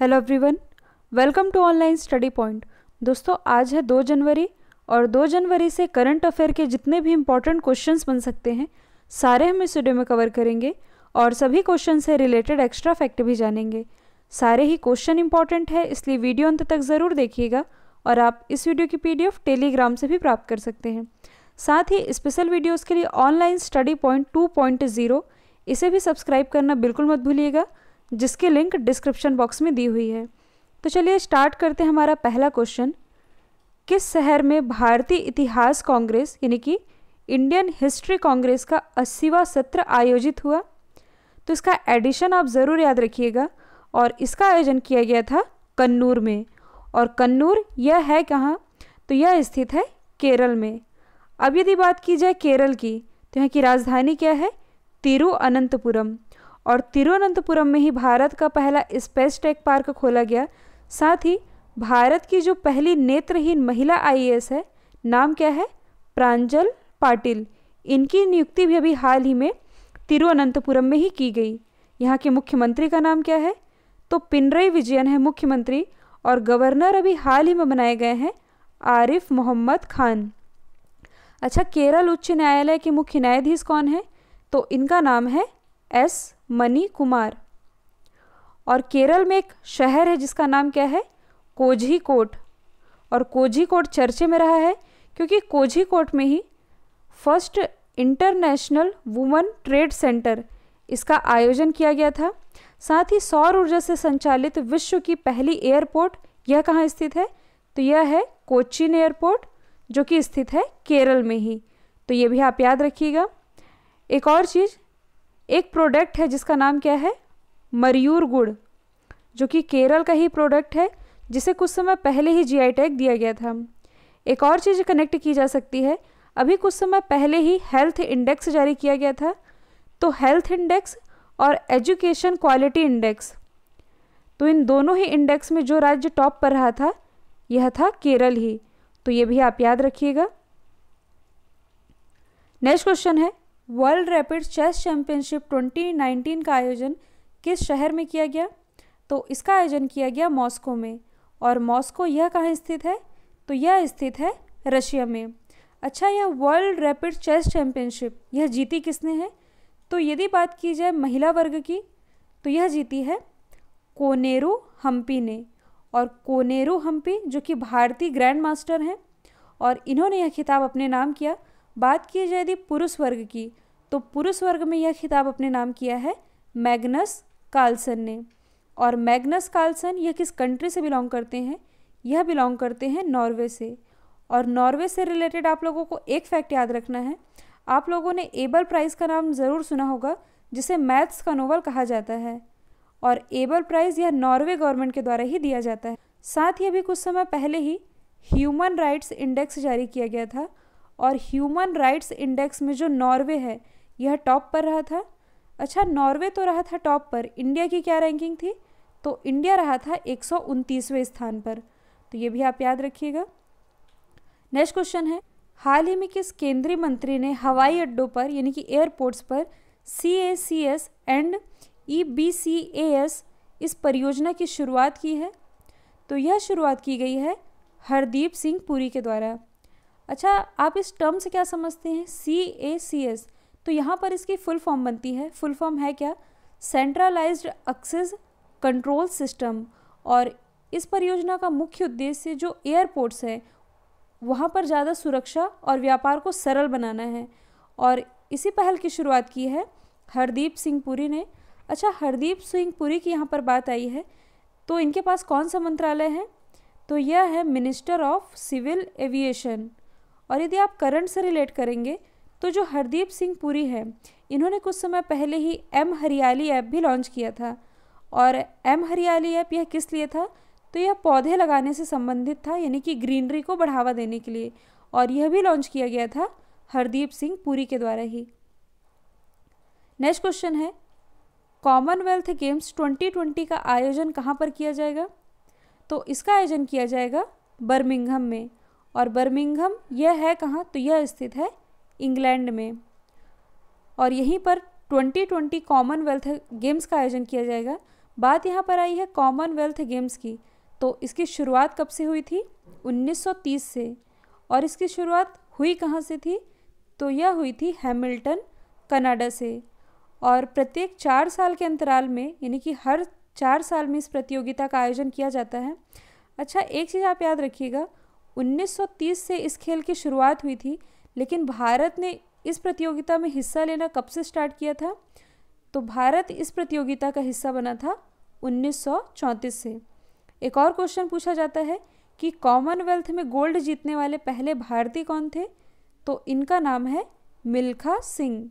hello everyone welcome to online study point दोस्तों आज है दो जनवरी और दो जनवरी से करंट अफेयर के जितने भी इम्पोर्टेंट क्वेश्चंस बन सकते हैं सारे हम इस वीडियो में कवर करेंगे और सभी क्वेश्चन से रिलेटेड एक्स्ट्रा फैक्ट भी जानेंगे सारे ही क्वेश्चन इंपॉर्टेंट है इसलिए वीडियो अंत तक ज़रूर देखिएगा और आप इस वीडियो की पी टेलीग्राम से भी प्राप्त कर सकते हैं साथ ही स्पेशल वीडियोज़ के लिए online study point two point zero इसे भी सब्सक्राइब करना बिल्कुल मत भूलिएगा जिसकी लिंक डिस्क्रिप्शन बॉक्स में दी हुई है तो चलिए स्टार्ट करते हैं हमारा पहला क्वेश्चन किस शहर में भारतीय इतिहास कांग्रेस यानी कि इंडियन हिस्ट्री कांग्रेस का अस्सीवा सत्र आयोजित हुआ तो इसका एडिशन आप ज़रूर याद रखिएगा और इसका आयोजन किया गया था कन्नूर में और कन्नूर यह है कहाँ तो यह स्थित है केरल में अब यदि बात की जाए केरल की तो यहाँ की राजधानी क्या है तिरुअनंतपुरम और तिरुवनंतपुरम में ही भारत का पहला स्पेस टेक पार्क खोला गया साथ ही भारत की जो पहली नेत्रहीन महिला आईएएस है नाम क्या है प्रांजल पाटिल इनकी नियुक्ति भी अभी हाल ही में तिरुवनंतपुरम में ही की गई यहाँ के मुख्यमंत्री का नाम क्या है तो पिनरई विजयन है मुख्यमंत्री और गवर्नर अभी हाल ही में बनाए गए हैं आरिफ मोहम्मद खान अच्छा केरल उच्च न्यायालय के मुख्य न्यायाधीश कौन है तो इनका नाम है एस मनी कुमार और केरल में एक शहर है जिसका नाम क्या है कोझीकोट और कोझीकोट चर्चे में रहा है क्योंकि कोझीकोट में ही first international woman trade centre इसका आयोजन किया गया था साथ ही सौर ऊर्जा से संचालित विश्व की पहली एयरपोर्ट यह कहाँ स्थित है तो यह है कोचिन एयरपोर्ट जो कि स्थित है केरल में ही तो ये भी आप याद रखिएगा एक और चीज़ एक प्रोडक्ट है जिसका नाम क्या है मरियूर गुड़ जो कि केरल का ही प्रोडक्ट है जिसे कुछ समय पहले ही जीआई टैग दिया गया था एक और चीज़ कनेक्ट की जा सकती है अभी कुछ समय पहले ही हेल्थ इंडेक्स जारी किया गया था तो हेल्थ इंडेक्स और एजुकेशन क्वालिटी इंडेक्स तो इन दोनों ही इंडेक्स में जो राज्य टॉप पर रहा था यह था केरल ही तो ये भी आप याद रखिएगा नेक्स्ट क्वेश्चन है वर्ल्ड रैपिड चेस चैम्पियनशिप 2019 का आयोजन किस शहर में किया गया तो इसका आयोजन किया गया मॉस्को में और मॉस्को यह कहाँ स्थित है तो यह स्थित है रशिया में अच्छा यह वर्ल्ड रैपिड चेस चैम्पियनशिप यह जीती किसने है तो यदि बात की जाए महिला वर्ग की तो यह जीती है कोनेरू हम्पी ने और कोनेरू हम्पी जो कि भारतीय ग्रैंड मास्टर हैं और इन्होंने यह खिताब अपने नाम किया बात की जाए यदि पुरुष वर्ग की तो पुरुष वर्ग में यह खिताब अपने नाम किया है मैग्नस कार्लसन ने और मैग्नस कार्लसन यह किस कंट्री से बिलोंग करते हैं यह बिलोंग करते हैं नॉर्वे से और नॉर्वे से रिलेटेड आप लोगों को एक फैक्ट याद रखना है आप लोगों ने एबल प्राइज़ का नाम ज़रूर सुना होगा जिसे मैथ्स का नोवल कहा जाता है और एबल प्राइज़ यह नॉर्वे गवर्नमेंट के द्वारा ही दिया जाता है साथ ही अभी कुछ समय पहले ही ह्यूमन राइट्स इंडेक्स जारी किया गया था और ह्यूमन राइट्स इंडेक्स में जो नॉर्वे है यह टॉप पर रहा था अच्छा नॉर्वे तो रहा था टॉप पर इंडिया की क्या रैंकिंग थी तो इंडिया रहा था एक स्थान पर तो ये भी आप याद रखिएगा नेक्स्ट क्वेश्चन है हाल ही में किस केंद्रीय मंत्री ने हवाई अड्डों पर यानी कि एयरपोर्ट्स पर C A C S and E B C A S इस परियोजना की शुरुआत की है तो यह शुरुआत की गई है हरदीप सिंह पुरी के द्वारा अच्छा आप इस टर्म से क्या समझते हैं सी ए सी एस तो यहाँ पर इसकी फुल फॉर्म बनती है फुल फॉर्म है क्या सेंट्रलाइज्ड एक्सेस कंट्रोल सिस्टम और इस परियोजना का मुख्य उद्देश्य जो एयरपोर्ट्स है वहाँ पर ज़्यादा सुरक्षा और व्यापार को सरल बनाना है और इसी पहल की शुरुआत की है हरदीप सिंह पुरी ने अच्छा हरदीप सिंह पुरी की यहाँ पर बात आई है तो इनके पास कौन सा मंत्रालय है तो यह है मिनिस्टर ऑफ सिविल एविएशन और यदि आप करंट से रिलेट करेंगे तो जो हरदीप सिंह पुरी है इन्होंने कुछ समय पहले ही एम हरियाली ऐप भी लॉन्च किया था और एम हरियाली ऐप यह किस लिए था तो यह पौधे लगाने से संबंधित था यानी कि ग्रीनरी को बढ़ावा देने के लिए और यह भी लॉन्च किया गया था हरदीप सिंह पुरी के द्वारा ही नेक्स्ट क्वेश्चन है कॉमनवेल्थ गेम्स 2020 का आयोजन कहाँ पर किया जाएगा तो इसका आयोजन किया जाएगा बर्मिंघम में और बर्मिंगहम यह है कहाँ तो यह स्थित है इंग्लैंड में और यहीं पर 2020 कॉमनवेल्थ गेम्स का आयोजन किया जाएगा बात यहाँ पर आई है कॉमनवेल्थ गेम्स की तो इसकी शुरुआत कब से हुई थी 1930 से और इसकी शुरुआत हुई कहाँ से थी तो यह हुई थी हैमिल्टन कनाडा से और प्रत्येक चार साल के अंतराल में यानी कि हर चार साल में इस प्रतियोगिता का आयोजन किया जाता है अच्छा एक चीज़ आप याद रखिएगा 1930 से इस खेल की शुरुआत हुई थी लेकिन भारत ने इस प्रतियोगिता में हिस्सा लेना कब से स्टार्ट किया था तो भारत इस प्रतियोगिता का हिस्सा बना था 1934 से एक और क्वेश्चन पूछा जाता है कि कॉमनवेल्थ में गोल्ड जीतने वाले पहले भारतीय कौन थे तो इनका नाम है मिल्खा सिंह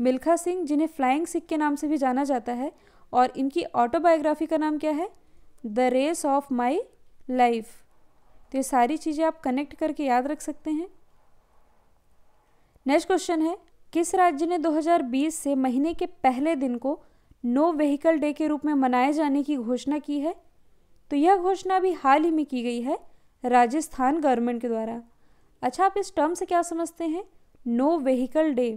मिल्खा सिंह जिन्हें फ्लाइंग सिख के नाम से भी जाना जाता है और इनकी ऑटोबायोग्राफी का नाम क्या है the race of my life तो ये सारी चीज़ें आप कनेक्ट करके याद रख सकते हैं नेक्स्ट क्वेश्चन है किस राज्य ने 2020 से महीने के पहले दिन को नो व्हीकल डे के रूप में मनाए जाने की घोषणा की है तो यह घोषणा भी हाल ही में की गई है राजस्थान गवर्नमेंट के द्वारा अच्छा आप इस टर्म से क्या समझते हैं नो व्हीकल डे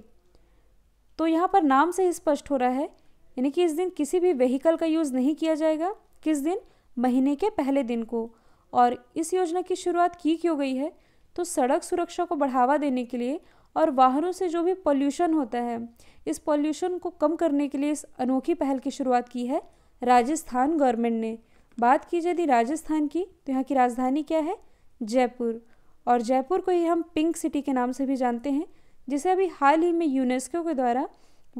तो यहाँ पर नाम से ही स्पष्ट हो रहा है यानी कि इस दिन किसी भी व्हीकल का यूज़ नहीं किया जाएगा किस दिन महीने के पहले दिन को और इस योजना की शुरुआत की क्यों गई है तो सड़क सुरक्षा को बढ़ावा देने के लिए और वाहनों से जो भी पॉल्यूशन होता है इस पॉल्यूशन को कम करने के लिए इस अनोखी पहल की शुरुआत की है राजस्थान गवर्नमेंट ने बात की यदि राजस्थान की तो यहाँ की राजधानी क्या है जयपुर और जयपुर को ही हम पिंक सिटी के नाम से भी जानते हैं जिसे अभी हाल ही में यूनेस्को के द्वारा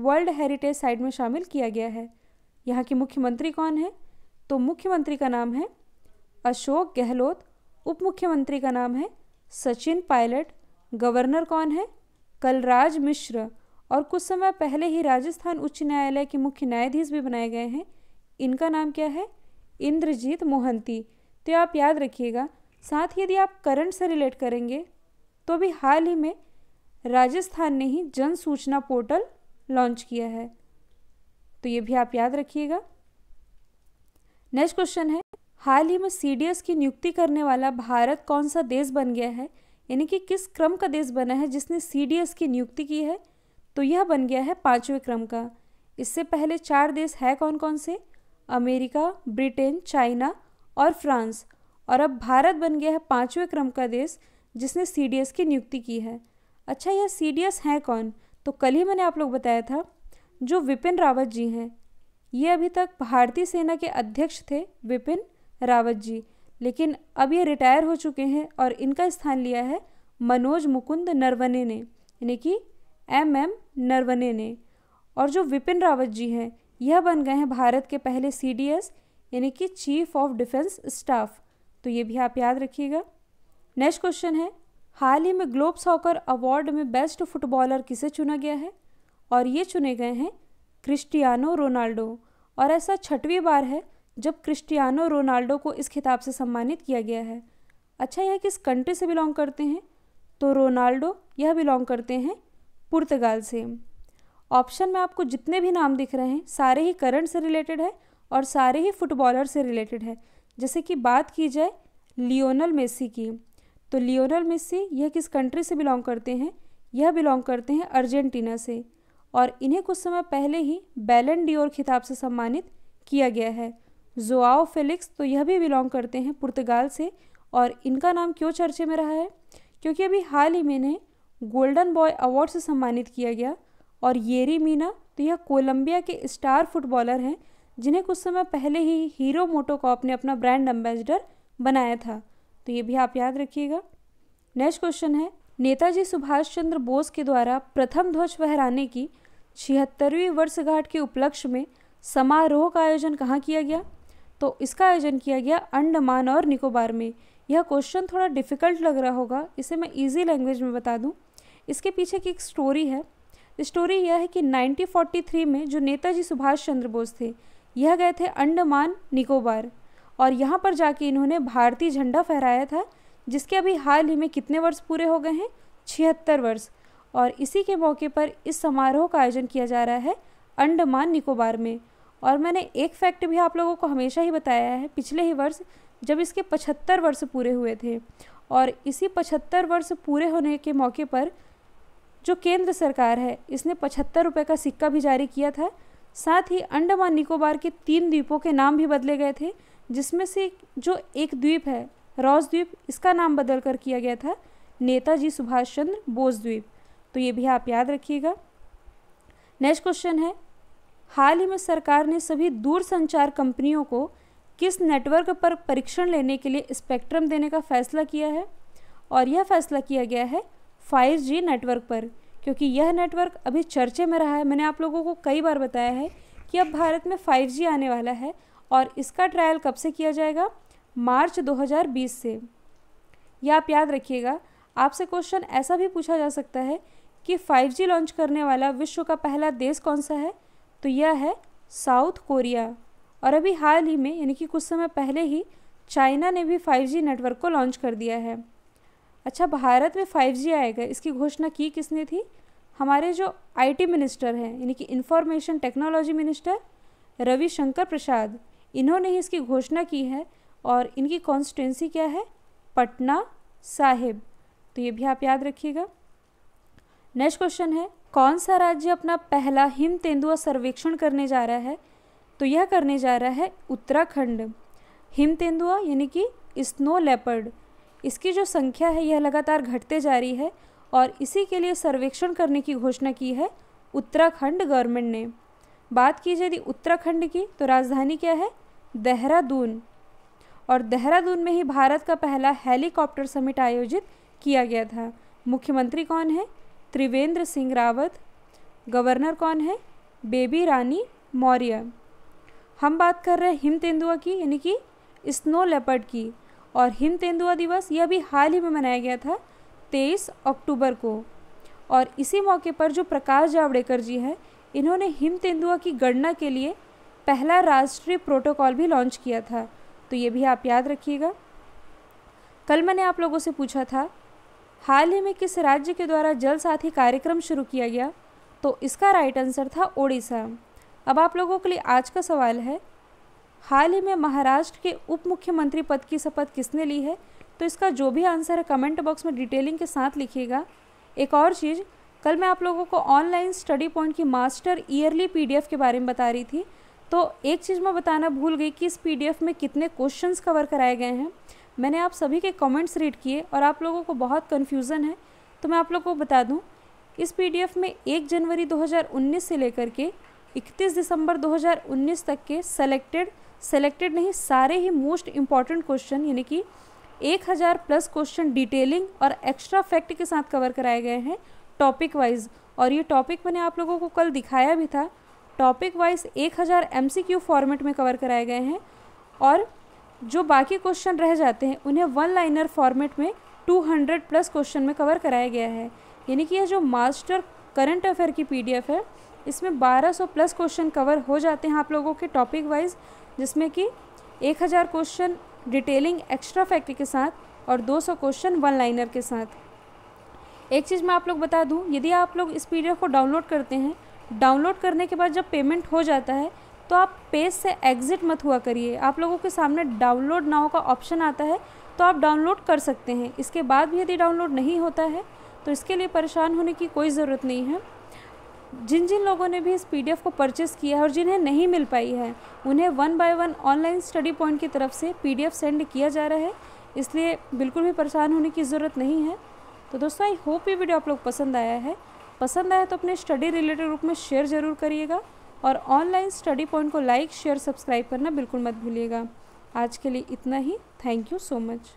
वर्ल्ड हेरिटेज साइट में शामिल किया गया है यहाँ के मुख्यमंत्री कौन है तो मुख्यमंत्री का नाम है अशोक गहलोत उप मुख्यमंत्री का नाम है सचिन पायलट गवर्नर कौन है कलराज मिश्र और कुछ समय पहले ही राजस्थान उच्च न्यायालय के मुख्य न्यायाधीश भी बनाए गए हैं इनका नाम क्या है इंद्रजीत मोहंती तो आप याद रखिएगा साथ ही यदि आप करंट से रिलेट करेंगे तो भी हाल ही में राजस्थान ने ही जन सूचना पोर्टल लॉन्च किया है तो ये भी आप याद रखिएगा नेक्स्ट क्वेश्चन है हाल ही में सी की नियुक्ति करने वाला भारत कौन सा देश बन गया है यानी कि किस क्रम का देश बना है जिसने सी की नियुक्ति की है तो यह बन गया है पाँचवें क्रम का इससे पहले चार देश है कौन कौन से अमेरिका ब्रिटेन चाइना और फ्रांस और अब भारत बन गया है पाँचवें क्रम का देश जिसने सी की नियुक्ति की है अच्छा यह सी हैं कौन तो कल ही मैंने आप लोग बताया था जो विपिन रावत जी हैं ये अभी तक भारतीय सेना के अध्यक्ष थे विपिन रावत जी लेकिन अब ये रिटायर हो चुके हैं और इनका स्थान लिया है मनोज मुकुंद नरवने ने यानी कि एम एम नरवने ने और जो विपिन रावत जी हैं यह बन गए हैं भारत के पहले सी डी एस यानी कि चीफ ऑफ डिफेंस स्टाफ तो ये भी आप याद रखिएगा नेक्स्ट क्वेश्चन है हाल ही में ग्लोब सॉकर अवार्ड में बेस्ट फुटबॉलर किसे चुना गया है और ये चुने गए हैं क्रिस्टियानो रोनाल्डो और ऐसा छठवीं बार है जब क्रिस्टियानो रोनाल्डो को इस खिताब से सम्मानित किया गया है अच्छा यह किस कंट्री से बिलोंग करते हैं तो रोनाल्डो यह बिलोंग करते हैं पुर्तगाल से ऑप्शन में आपको जितने भी नाम दिख रहे हैं सारे ही करंट से रिलेटेड है और सारे ही फुटबॉलर से रिलेटेड है जैसे कि बात की जाए लियोनल मेसी की तो लियोनल मेसी यह किस कंट्री से बिलोंग करते हैं यह बिलोंग करते हैं अर्जेंटीना से और इन्हें कुछ समय पहले ही बैलन डी और खिताब से सम्मानित किया गया है जोआओ फेलिक्स तो यह भी बिलोंग करते हैं पुर्तगाल से और इनका नाम क्यों चर्चे में रहा है क्योंकि अभी हाल ही में इन्हें गोल्डन बॉय अवार्ड से सम्मानित किया गया और येरी मीना तो यह कोलंबिया के स्टार फुटबॉलर हैं जिन्हें कुछ समय पहले ही हीरो मोटोकॉप ने अपना ब्रांड एम्बेसडर बनाया था तो ये भी आप याद रखिएगा नेक्स्ट क्वेश्चन है नेताजी सुभाष चंद्र बोस के द्वारा प्रथम ध्वज फहराने की छिहत्तरवीं वर्षगांठ के उपलक्ष्य में समारोह का आयोजन कहाँ किया गया तो इसका आयोजन किया गया अंडमान और निकोबार में यह क्वेश्चन थोड़ा डिफ़िकल्ट लग रहा होगा इसे मैं ईजी लैंग्वेज में बता दूँ इसके पीछे की एक स्टोरी है स्टोरी यह है कि 1943 में जो नेताजी सुभाष चंद्र बोस थे यह गए थे अंडमान निकोबार और यहाँ पर जाके इन्होंने भारतीय झंडा फहराया था जिसके अभी हाल ही में कितने वर्ष पूरे हो गए हैं छिहत्तर वर्ष और इसी के मौके पर इस समारोह का आयोजन किया जा रहा है अंडमान निकोबार में और मैंने एक फैक्ट भी आप लोगों को हमेशा ही बताया है पिछले ही वर्ष जब इसके पचहत्तर वर्ष पूरे हुए थे और इसी पचहत्तर वर्ष पूरे होने के मौके पर जो केंद्र सरकार है इसने पचहत्तर रुपये का सिक्का भी जारी किया था साथ ही अंडमान निकोबार के तीन द्वीपों के नाम भी बदले गए थे जिसमें से जो एक द्वीप है रॉस द्वीप इसका नाम बदल कर किया गया था नेताजी सुभाष चंद्र बोस द्वीप तो ये भी आप याद रखिएगा नेक्स्ट क्वेश्चन है हाल ही में सरकार ने सभी दूरसंचार कंपनियों को किस नेटवर्क पर परीक्षण लेने के लिए स्पेक्ट्रम देने का फैसला किया है और यह फैसला किया गया है 5G नेटवर्क पर क्योंकि यह नेटवर्क अभी चर्चे में रहा है मैंने आप लोगों को कई बार बताया है कि अब भारत में 5G आने वाला है और इसका ट्रायल कब से किया जाएगा मार्च 2020 से यह आप याद रखिएगा आपसे क्वेश्चन ऐसा भी पूछा जा सकता है कि 5G लॉन्च करने वाला विश्व का पहला देश कौन सा है तो यह है साउथ कोरिया और अभी हाल ही में यानी कि कुछ समय पहले ही चाइना ने भी 5G नेटवर्क को लॉन्च कर दिया है अच्छा भारत में 5G आएगा इसकी घोषणा की किसने थी हमारे जो आईटी मिनिस्टर हैं यानी कि information technology minister Ravishankar Prasad इन्होंने ही इसकी घोषणा की है और इनकी कॉन्स्टिटेंसी क्या है पटना साहिब तो ये भी आप याद रखिएगा नेक्स्ट क्वेश्चन है कौन सा राज्य अपना पहला हिम तेंदुआ सर्वेक्षण करने जा रहा है तो यह करने जा रहा है उत्तराखंड हिम तेंदुआ यानी कि स्नो लेपर्ड इसकी जो संख्या है यह लगातार घटते जा रही है और इसी के लिए सर्वेक्षण करने की घोषणा की है उत्तराखंड गवर्नमेंट ने बात की यदि उत्तराखंड की तो राजधानी क्या है देहरादून और देहरादून में ही भारत का पहला हेलीकॉप्टर समिट आयोजित किया गया था मुख्यमंत्री कौन है त्रिवेंद्र सिंह रावत गवर्नर कौन है बेबी रानी मौर्य हम बात कर रहे हैं हिम तेंदुआ की यानी कि स्नो लेपर्ड की और हिम तेंदुआ दिवस यह भी हाल ही में मनाया गया था तेईस अक्टूबर को और इसी मौके पर जो प्रकाश जावड़ेकर जी हैं इन्होंने हिम तेंदुआ की गणना के लिए पहला राष्ट्रीय प्रोटोकॉल भी लॉन्च किया था तो ये भी आप याद रखिएगा कल मैंने आप लोगों से पूछा था हाल ही में किस राज्य के द्वारा जल साथी कार्यक्रम शुरू किया गया तो इसका राइट आंसर था ओडिशा अब आप लोगों के लिए आज का सवाल है हाल ही में महाराष्ट्र के उप मुख्यमंत्री पद की शपथ किसने ली है तो इसका जो भी आंसर है कमेंट बॉक्स में डिटेलिंग के साथ लिखिएगा एक और चीज़ कल मैं आप लोगों को ऑनलाइन स्टडी पॉइंट की मास्टर ईयरली पीडीएफ के बारे में बता रही थी तो एक चीज़ मैं बताना भूल गई कि इस पीडीएफ में कितने क्वेश्चंस कवर कराए गए हैं मैंने आप सभी के कमेंट्स रीड किए और आप लोगों को बहुत कन्फ्यूज़न है तो मैं आप लोगों को बता दूं इस पीडीएफ में 1 जनवरी 2019 से लेकर के 31 दिसंबर 2019 तक के सेलेक्टेड सेलेक्टेड नहीं सारे ही मोस्ट इम्पॉर्टेंट क्वेश्चन यानी कि 1000 प्लस क्वेश्चन डिटेलिंग और एक्स्ट्रा फैक्ट के साथ कवर कराए गए हैं टॉपिक वाइज और ये टॉपिक मैंने आप लोगों को कल दिखाया भी था टॉपिक वाइज 1000 हज़ार फॉर्मेट में कवर कराए गए हैं और जो बाकी क्वेश्चन रह जाते हैं उन्हें वन लाइनर फॉर्मेट में 200 प्लस क्वेश्चन में कवर कराया गया है यानी कि यह जो मास्टर करंट अफेयर की पीडीएफ है इसमें 1200 प्लस क्वेश्चन कवर हो जाते हैं आप लोगों के टॉपिक वाइज जिसमें कि 1000 क्वेश्चन डिटेलिंग एक्स्ट्रा फैक्ट के साथ और 200 क्वेश्चन वन लाइनर के साथ एक चीज़ मैं आप लोग बता दूँ यदि आप लोग इस पी को डाउनलोड करते हैं डाउनलोड करने के बाद जब पेमेंट हो जाता है तो आप पेज से एग्ज़िट मत हुआ करिए आप लोगों के सामने डाउनलोड नाव का ऑप्शन आता है तो आप डाउनलोड कर सकते हैं इसके बाद भी यदि डाउनलोड नहीं होता है तो इसके लिए परेशान होने की कोई ज़रूरत नहीं है जिन जिन लोगों ने भी इस पी को परचेस किया है और जिन्हें नहीं मिल पाई है उन्हें one by one online study point की तरफ से पी सेंड किया जा रहा है इसलिए बिल्कुल भी परेशान होने की ज़रूरत नहीं है तो दोस्तों आई होप ये वीडियो आप लोग पसंद आया है पसंद आया तो अपने स्टडी रिलेटेड ग्रुप में शेयर ज़रूर करिएगा और ऑनलाइन स्टडी पॉइंट को लाइक शेयर सब्सक्राइब करना बिल्कुल मत भूलिएगा आज के लिए इतना ही थैंक यू सो मच